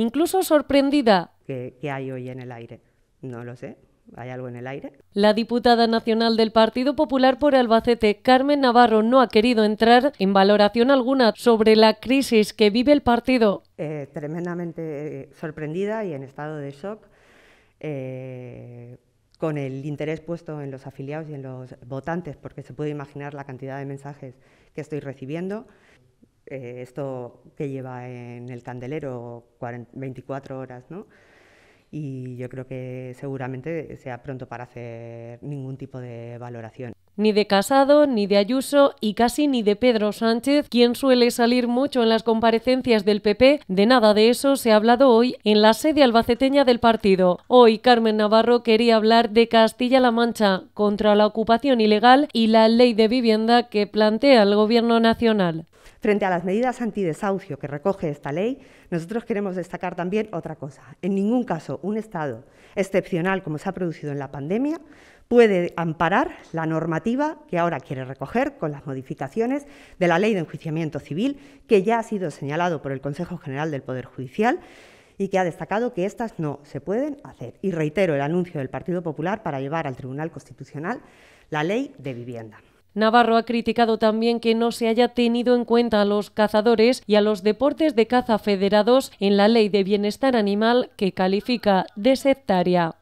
incluso sorprendida. ¿Qué, hay hoy en el aire? No lo sé. ¿Hay algo en el aire? La diputada nacional del Partido Popular por Albacete, Carmen Navarro, no ha querido entrar en valoración alguna sobre la crisis que vive el partido. Eh, tremendamente eh, sorprendida y en estado de shock. Eh, con el interés puesto en los afiliados y en los votantes, porque se puede imaginar la cantidad de mensajes que estoy recibiendo. Eh, esto que lleva en el candelero 24 horas, ¿no? Y yo creo que seguramente sea pronto para hacer ningún tipo de valoración ni de Casado, ni de Ayuso y casi ni de Pedro Sánchez, quien suele salir mucho en las comparecencias del PP. De nada de eso se ha hablado hoy en la sede albaceteña del partido. Hoy Carmen Navarro quería hablar de Castilla-La Mancha contra la ocupación ilegal y la ley de vivienda que plantea el Gobierno Nacional. Frente a las medidas antidesahucio que recoge esta ley, nosotros queremos destacar también otra cosa. En ningún caso un estado excepcional como se ha producido en la pandemia puede amparar la normativa que ahora quiere recoger con las modificaciones de la Ley de Enjuiciamiento Civil, que ya ha sido señalado por el Consejo General del Poder Judicial y que ha destacado que estas no se pueden hacer. Y reitero el anuncio del Partido Popular para llevar al Tribunal Constitucional la ley de vivienda. Navarro ha criticado también que no se haya tenido en cuenta a los cazadores y a los deportes de caza federados en la Ley de Bienestar Animal que califica de sectaria.